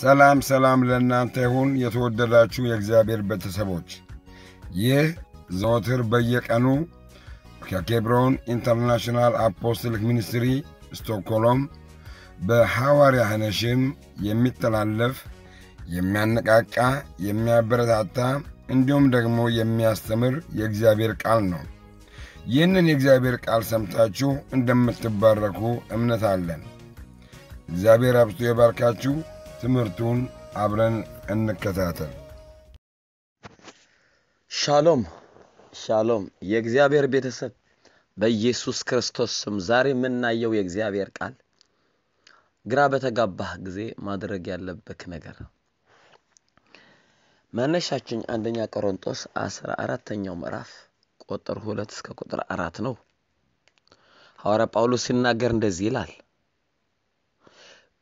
ሰላም ሰላም ለእናንተ ይሁን የተወደዳችሁ የእግዚአብሔር ቤተሰቦች፣ ይህ ዘወትር በየቀኑ ከኬብሮን ኢንተርናሽናል አፖስትሊክ ሚኒስትሪ ስቶክሆልም በሐዋርያ ሐነሽም የሚተላለፍ የሚያነቃቃ፣ የሚያበረታታ እንዲሁም ደግሞ የሚያስተምር የእግዚአብሔር ቃል ነው። ይህንን የእግዚአብሔር ቃል ሰምታችሁ እንደምትባረኩ እምነት አለን። እግዚአብሔር አብስቶ የባርካችሁ ትምህርቱን አብረን እንከታተል። ሻሎም ሻሎም፣ የእግዚአብሔር ቤተሰብ በኢየሱስ ክርስቶስ ስም ዛሬ የምናየው የእግዚአብሔር ቃል ግራ በተጋባህ ጊዜ ማድረግ ያለብህ ነገር መነሻችን አንደኛ ቆሮንጦስ አስራ አራተኛው ምዕራፍ ቁጥር ሁለት እስከ ቁጥር አራት ነው። ሐዋርያ ጳውሎስ ሲናገር እንደዚህ ይላል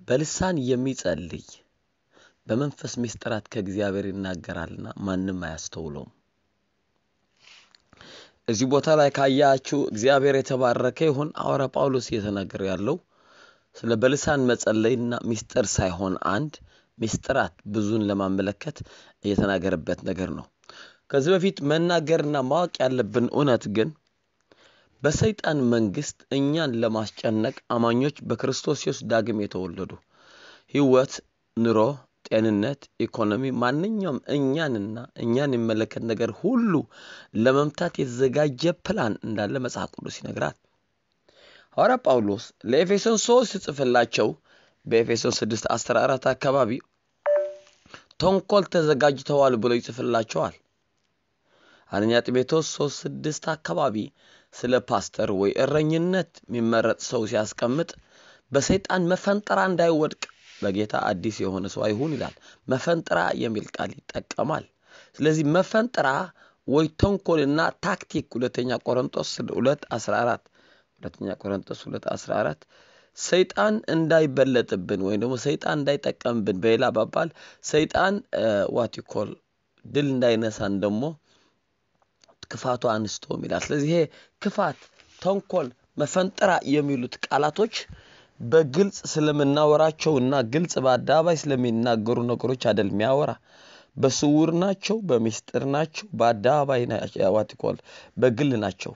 በልሳን የሚጸልይ በመንፈስ ምስጢራት ከእግዚአብሔር ይናገራልና ማንም አያስተውለውም። እዚህ ቦታ ላይ ካያችሁ እግዚአብሔር የተባረከ ይሁን። ሐዋርያ ጳውሎስ እየተናገረ ያለው ስለ በልሳን መጸለይና ምስጢር ሳይሆን አንድ ምስጢራት ብዙን ለማመለከት እየተናገረበት ነገር ነው። ከዚህ በፊት መናገርና ማወቅ ያለብን እውነት ግን በሰይጣን መንግስት እኛን ለማስጨነቅ አማኞች በክርስቶስ ኢየሱስ ዳግም የተወለዱ ህይወት ኑሮ፣ ጤንነት፣ ኢኮኖሚ፣ ማንኛውም እኛንና እኛን የሚመለከት ነገር ሁሉ ለመምታት የተዘጋጀ ፕላን እንዳለ መጽሐፍ ቅዱስ ይነግራል። ሐዋርያ ጳውሎስ ለኤፌሶን 3 ሲጽፍላቸው በኤፌሶን 6 14 አካባቢ ተንኮል ተዘጋጅተዋል ብሎ ይጽፍላቸዋል። አንደኛ ጢሞቴዎስ 3 6 አካባቢ ስለ ፓስተር ወይ እረኝነት የሚመረጥ ሰው ሲያስቀምጥ በሰይጣን መፈንጠራ እንዳይወድቅ በጌታ አዲስ የሆነ ሰው አይሁን ይላል። መፈንጠራ የሚል ቃል ይጠቀማል። ስለዚህ መፈንጠራ ወይ ተንኮልና ታክቲክ ሁለተኛ ቆሮንጦስ 2 14 ሁለተኛ ቆሮንጦስ 2 14 ሰይጣን እንዳይበለጥብን ወይም ደግሞ ሰይጣን እንዳይጠቀምብን በሌላ ባባል ሰይጣን ዋት ይኮል ድል እንዳይነሳን ደግሞ ክፋቱ አንስቶ ይላል። ስለዚህ ይሄ ክፋት፣ ተንኮል፣ መፈንጠራ የሚሉት ቃላቶች በግልጽ ስለምናወራቸውና ግልጽ በአደባባይ ስለሚናገሩ ነገሮች አደል የሚያወራ በስውር ናቸው፣ በሚስጥር ናቸው፣ በአደባባይ ዋቲኮል በግል ናቸው።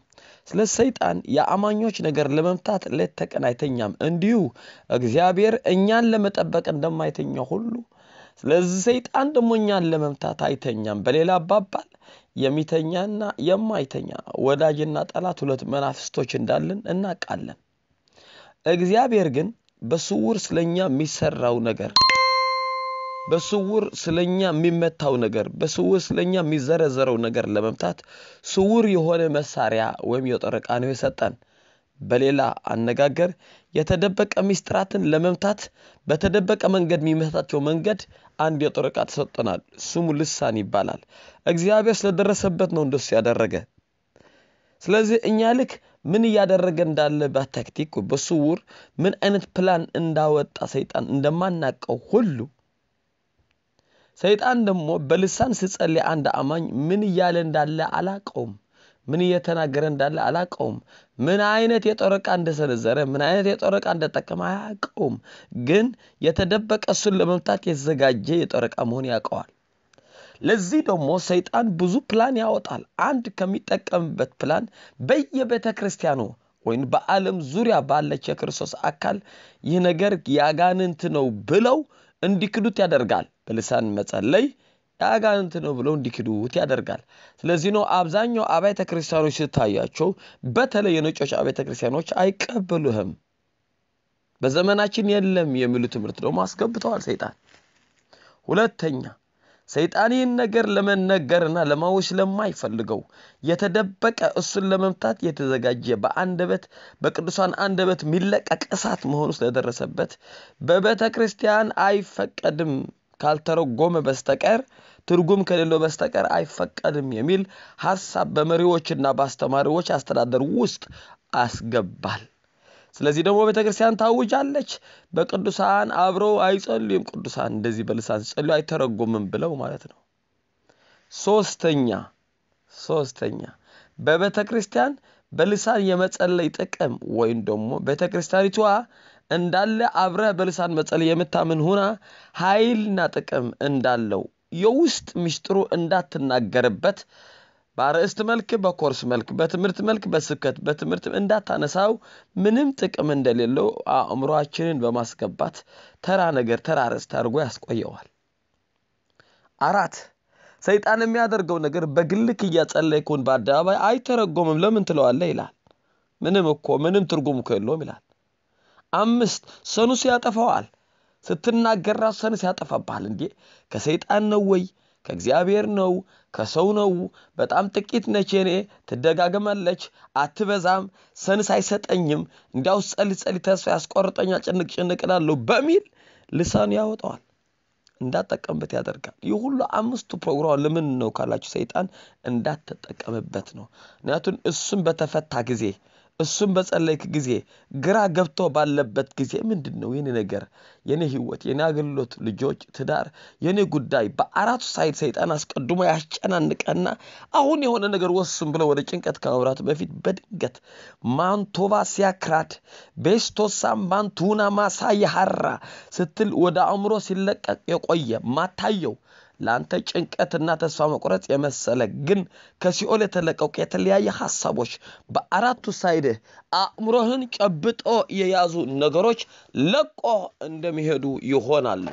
ስለ ሰይጣን የአማኞች ነገር ለመምታት ሌት ተቀን አይተኛም። እንዲሁ እግዚአብሔር እኛን ለመጠበቅ እንደማይተኛ ሁሉ ስለዚህ ሰይጣን ደግሞ እኛን ለመምታት አይተኛም። በሌላ አባባል የሚተኛና የማይተኛ ወዳጅና ጠላት ሁለት መናፍስቶች እንዳለን እናቃለን እግዚአብሔር ግን በስውር ስለኛ የሚሰራው ነገር በስውር ስለኛ የሚመታው ነገር በስውር ስለኛ የሚዘረዘረው ነገር ለመምታት ስውር የሆነ መሳሪያ ወይም የጠረቃ ነው የሰጠን። በሌላ አነጋገር የተደበቀ ሚስጥራትን ለመምታት በተደበቀ መንገድ የሚመታቸው መንገድ አንድ የጦር ዕቃ ተሰጥቶናል። ስሙ ልሳን ይባላል። እግዚአብሔር ስለደረሰበት ነው እንደሱ ያደረገ። ስለዚህ እኛ ልክ ምን እያደረገ እንዳለ በታክቲክ በስውር ምን አይነት ፕላን እንዳወጣ ሰይጣን እንደማናቀው ሁሉ ሰይጣን ደግሞ በልሳን ስጸልይ አንድ አማኝ ምን እያለ እንዳለ አላቀውም። ምን እየተናገረ እንዳለ አላቀውም። ምን አይነት የጠረቃ እንደሰነዘረ ምን አይነት የጠረቃ እንደጠቀመ አያቀውም። ግን የተደበቀ እሱን ለመምታት የተዘጋጀ የጠረቃ መሆን ያውቀዋል። ለዚህ ደግሞ ሰይጣን ብዙ ፕላን ያወጣል። አንድ ከሚጠቀምበት ፕላን በየቤተ ክርስቲያኑ ወይም በዓለም ዙሪያ ባለች የክርስቶስ አካል ይህ ነገር ያጋንንት ነው ብለው እንዲክዱት ያደርጋል። በልሳን መጸለይ አጋንንት ነው ብለው እንዲክዱት ያደርጋል። ስለዚህ ነው አብዛኛው አብያተ ክርስቲያኖች ስታያቸው፣ በተለይ የነጮች አብያተ ክርስቲያኖች አይቀበሉህም። በዘመናችን የለም የሚሉ ትምህርት ደግሞ አስገብተዋል ሰይጣን። ሁለተኛ ሰይጣን ይህን ነገር ለመነገርና ለማወቅ ለማይፈልገው የተደበቀ እሱን ለመምታት የተዘጋጀ በአንደበት በቅዱሳን አንደበት የሚለቀቅ እሳት መሆኑ ስለደረሰበት በቤተ ክርስቲያን አይፈቀድም ካልተረጎመ በስተቀር ትርጉም ከሌለው በስተቀር አይፈቀድም የሚል ሀሳብ በመሪዎችና በአስተማሪዎች አስተዳደር ውስጥ አስገባል። ስለዚህ ደግሞ ቤተ ክርስቲያን ታውጃለች። በቅዱሳን አብረው አይጸልዩም፣ ቅዱሳን እንደዚህ በልሳን ሲጸልዩ አይተረጎምም ብለው ማለት ነው። ሶስተኛ ሶስተኛ በቤተ ክርስቲያን በልሳን የመጸለይ ጥቅም ወይም ደግሞ ቤተ ክርስቲያኒቷ እንዳለ አብረህ በልሳን መጸለይ የምታምን ሁና ኃይልና ጥቅም እንዳለው የውስጥ ምስጢሩ እንዳትናገርበት በአርዕስት መልክ፣ በኮርስ መልክ፣ በትምህርት መልክ፣ በስብከት በትምህርት እንዳታነሳው ምንም ጥቅም እንደሌለው አእምሯችንን በማስገባት ተራ ነገር ተራ ርዕስት አድርጎ ያስቆየዋል። አራት ሰይጣን የሚያደርገው ነገር በግልክ እያጸለይኩን በአደባባይ አይተረጎምም ለምን ትለዋለ ይላል። ምንም እኮ ምንም ትርጉም እኮ የለውም ይላል። አምስት ሰኑስ ያጠፋዋል። ስትናገር ራሱ ሰንስ ያጠፋብሃል። እንዴ ከሰይጣን ነው ወይ ከእግዚአብሔር ነው ከሰው ነው? በጣም ጥቂት ነች። እኔ ትደጋግመለች፣ አትበዛም። ሰንስ አይሰጠኝም፣ እንዲያው ጸል ጸል ተስፋ ያስቆርጠኛል፣ ጭንቅ ጭንቅ እላለሁ በሚል ልሳኑ ያወጣዋል፣ እንዳጠቀምበት ያደርጋል። ይህ ሁሉ አምስቱ ፕሮግራም ለምን ነው ካላችሁ ሰይጣን እንዳትጠቀምበት ነው። ምክንያቱም እሱን በተፈታ ጊዜ እሱም በጸለይክ ጊዜ ግራ ገብቶ ባለበት ጊዜ ምንድን ነው የኔ ነገር፣ የኔ ህይወት፣ የኔ አገልግሎት፣ ልጆች፣ ትዳር፣ የኔ ጉዳይ በአራቱ ሳይድ ሰይጣን አስቀድሞ ያስጨናንቀና አሁን የሆነ ነገር ወስን ብለው ወደ ጭንቀት ከመብራቱ በፊት በድንገት ማንቶባ ሲያክራድ ቤስቶሳም ባንቱና ማሳያ ሀራ ስትል ወደ አእምሮ ሲለቀቅ የቆየ ማታየው ለአንተ ጭንቀትና ተስፋ መቁረጥ የመሰለ ግን ከሲኦል የተለቀቁ የተለያየ ሀሳቦች በአራቱ ሳይድህ አእምሮህን ጨብጦ የያዙ ነገሮች ለቆ እንደሚሄዱ ይሆናሉ።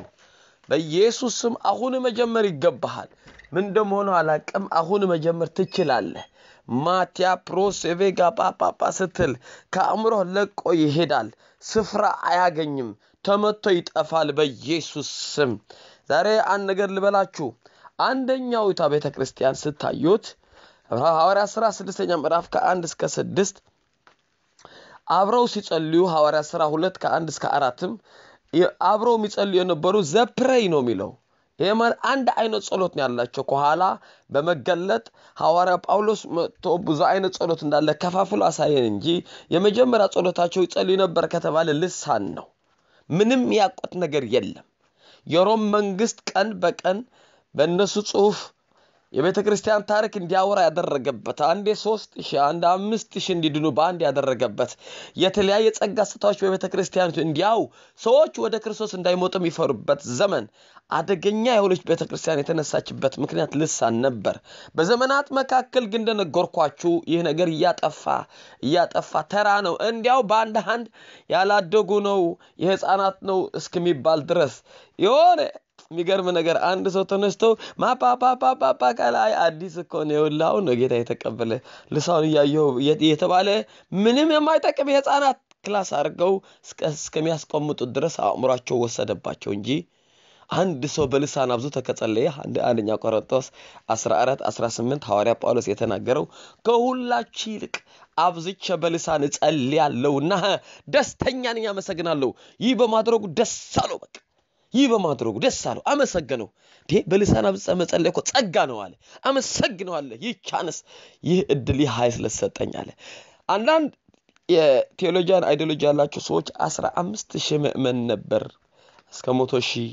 በኢየሱስ ስም አሁን መጀመር ይገባሃል። ምን እንደሆነ አላቅም። አሁን መጀመር ትችላለህ። ማቲያ ፕሮሴቬጋ ጳጳጳ ስትል ከአእምሮ ለቆ ይሄዳል። ስፍራ አያገኝም። ተመቶ ይጠፋል በኢየሱስ ስም። ዛሬ አንድ ነገር ልበላችሁ። አንደኛው አንደኛዊቷ ቤተ ክርስቲያን ስታዩት ሐዋርያ ሥራ ስድስተኛ ምዕራፍ ከአንድ እስከ ስድስት አብረው ሲጸልዩ ሐዋርያ ሥራ ሁለት ከአንድ እስከ አራትም አብረው የሚጸልዩ የነበሩ ዘፕሬይ ነው የሚለው ይህ አንድ አይነት ጸሎት ነው ያላቸው። ከኋላ በመገለጥ ሐዋርያ ጳውሎስ መጥቶ ብዙ አይነት ጸሎት እንዳለ ከፋፍሎ አሳየን እንጂ የመጀመሪያ ጸሎታቸው ይጸልዩ ነበር ከተባለ ልሳን ነው። ምንም ያቆት ነገር የለም። የሮም መንግስት ቀን በቀን በእነሱ ጽሁፍ የቤተ ክርስቲያን ታሪክ እንዲያወራ ያደረገበት አንዴ ሶስት ሺ አንድ አምስት ሺ እንዲድኑ በአንድ ያደረገበት የተለያየ ጸጋ ስታዎች በቤተ ክርስቲያን እንዲያው ሰዎች ወደ ክርስቶስ እንዳይሞጡ የሚፈሩበት ዘመን አደገኛ የሆነች ቤተ ክርስቲያን የተነሳችበት ምክንያት ልሳን ነበር። በዘመናት መካከል ግን እንደነገርኳችሁ ይህ ነገር እያጠፋ እያጠፋ ተራ ነው። እንዲያው በአንድ አንድ ያላደጉ ነው የህፃናት ነው እስከሚባል ድረስ የሆነ የሚገርም ነገር አንድ ሰው ተነስቶ ማፓፓፓፓፓ ከላይ አዲስ እኮ ነው የወላው ነው ጌታ የተቀበለ ልሳውን እያየው የተባለ ምንም የማይጠቅም የህፃናት ክላስ አድርገው እስከሚያስቆምጡት ድረስ አእምሯቸው ወሰደባቸው እንጂ አንድ ሰው በልሳን አብዙ ተከጸለየ አንደኛ ቆሮንቶስ 14 18 ሐዋርያ ጳውሎስ የተናገረው ከሁላችሁ ይልቅ አብዝቼ በልሳን እጸልያለሁና ደስተኛ ነኝ፣ አመሰግናለሁ። ይህ በማድረጉ ደስ አለው በቃ ይህ በማድረጉ ደስ አለው፣ አመሰገነው። ይህ በልሳን አብጽ መጸለይ እኮ ጸጋ ነው አለ። አመሰግነዋለሁ። ይህ ቻንስ፣ ይህ እድል፣ ይህ ሀይ ስለተሰጠኝ አለ። አንዳንድ የቴዎሎጂያን አይዲዮሎጂ ያላቸው ሰዎች አስራ አምስት ሺህ ምእመን ነበር እስከ መቶ ሺህ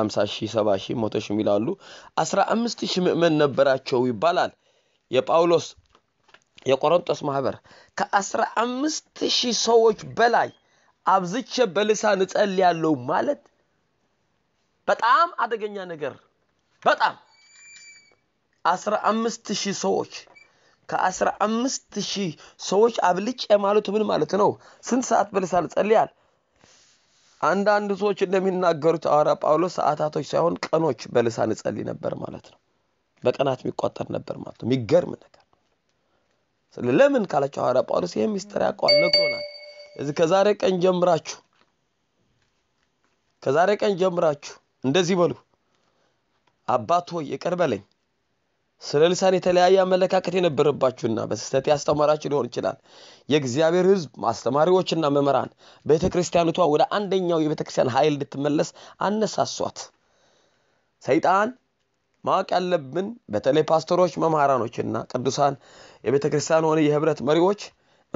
አምሳ ሺህ ሰባ ሺህ መቶ ሺህ የሚላሉ አስራ አምስት ሺህ ምእመን ነበራቸው ይባላል። የጳውሎስ የቆሮንጦስ ማህበር ከአስራ አምስት ሺህ ሰዎች በላይ አብዝቼ በልሳን እጸልያለሁ ማለት በጣም አደገኛ ነገር በጣም አስራ አምስት ሺህ ሰዎች ከአስራ አምስት ሺህ ሰዎች አብልጭ ማለቱ ምን ማለት ነው? ስንት ሰዓት በልሳን ጸልያል? አንዳንድ ሰዎች እንደሚናገሩት አዋራ ጳውሎስ ሰዓታቶች ሳይሆን ቀኖች በልሳን እጸልይ ነበር ማለት ነው። በቀናት የሚቆጠር ነበር ማለት ነው። የሚገርም ነገር ለምን ካላቸው ሐዋርያ ጳውሎስ ይህም ሚስጥር ያውቀዋል፣ ነግሮናል። ከዛሬ ቀን ጀምራችሁ ከዛሬ ቀን ጀምራችሁ እንደዚህ በሉ። አባት ሆይ ይቅር በለኝ። ስለ ልሳን የተለያየ አመለካከት የነበረባችሁና በስህተት ያስተማራችሁ ሊሆን ይችላል። የእግዚአብሔር ህዝብ ማስተማሪዎችና መምህራን ቤተ ክርስቲያኒቷ ወደ አንደኛው የቤተ ክርስቲያን ኃይል እንድትመለስ አነሳሷት። ሰይጣን ማወቅ ያለብን በተለይ ፓስተሮች፣ መምህራኖችና ቅዱሳን የቤተ ክርስቲያን ሆነ የህብረት መሪዎች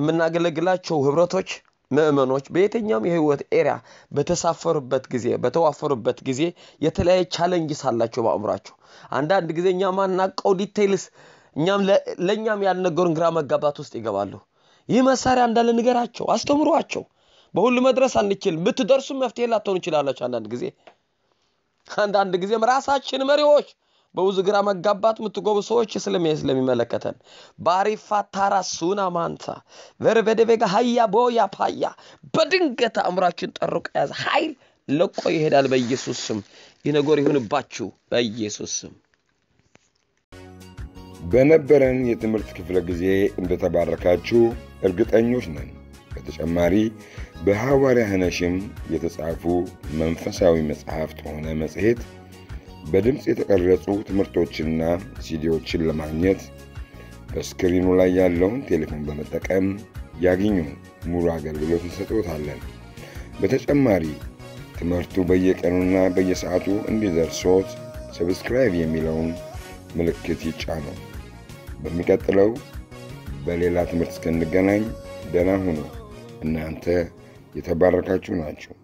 የምናገለግላቸው ህብረቶች ምእመኖች በየትኛውም የህይወት ኤሪያ በተሳፈሩበት ጊዜ በተዋፈሩበት ጊዜ የተለያየ ቻለንጅ ሳላቸው በአእምሯቸው አንዳንድ ጊዜ እኛ ማናቀው ዲቴይልስ እኛም ለእኛም ያልነገሩን ግራ መጋባት ውስጥ ይገባሉ። ይህ መሳሪያ እንዳለ ንገራቸው፣ አስተምሯቸው። በሁሉ መድረስ አንችልም። ብትደርሱም መፍትሄ ላትሆኑ ይችላላችሁ። አንዳንድ ጊዜ አንዳንድ ጊዜም ራሳችን መሪዎች በብዙ ግራ መጋባት የምትጎቡ ሰዎች ስለሚ ስለሚመለከተን ባሪፋ ታራ ሱና ማንታ በርበደቤጋ ሀያ ቦያ ፓያ በድንገት አእምራችን ጠርቆ ያዘ ሀይል ለቆ ይሄዳል። በኢየሱስ ስም ይህ ነገር ይሁንባችሁ። በኢየሱስ ስም በነበረን የትምህርት ክፍለ ጊዜ እንደተባረካችሁ እርግጠኞች ነን። በተጨማሪ በሐዋርያ ህነሽም የተጻፉ መንፈሳዊ መጽሐፍት ሆነ መጽሔት በድምፅ የተቀረጹ ትምህርቶችና ሲዲዎችን ለማግኘት በስክሪኑ ላይ ያለውን ቴሌፎን በመጠቀም ያግኙ። ሙሉ አገልግሎት እንሰጥዎታለን። በተጨማሪ ትምህርቱ በየቀኑና በየሰዓቱ እንዲደርሶት ሰብስክራይብ የሚለውን ምልክት ይጫኑ። በሚቀጥለው በሌላ ትምህርት እስክንገናኝ ደህና ሁኑ። እናንተ የተባረካችሁ ናችሁ።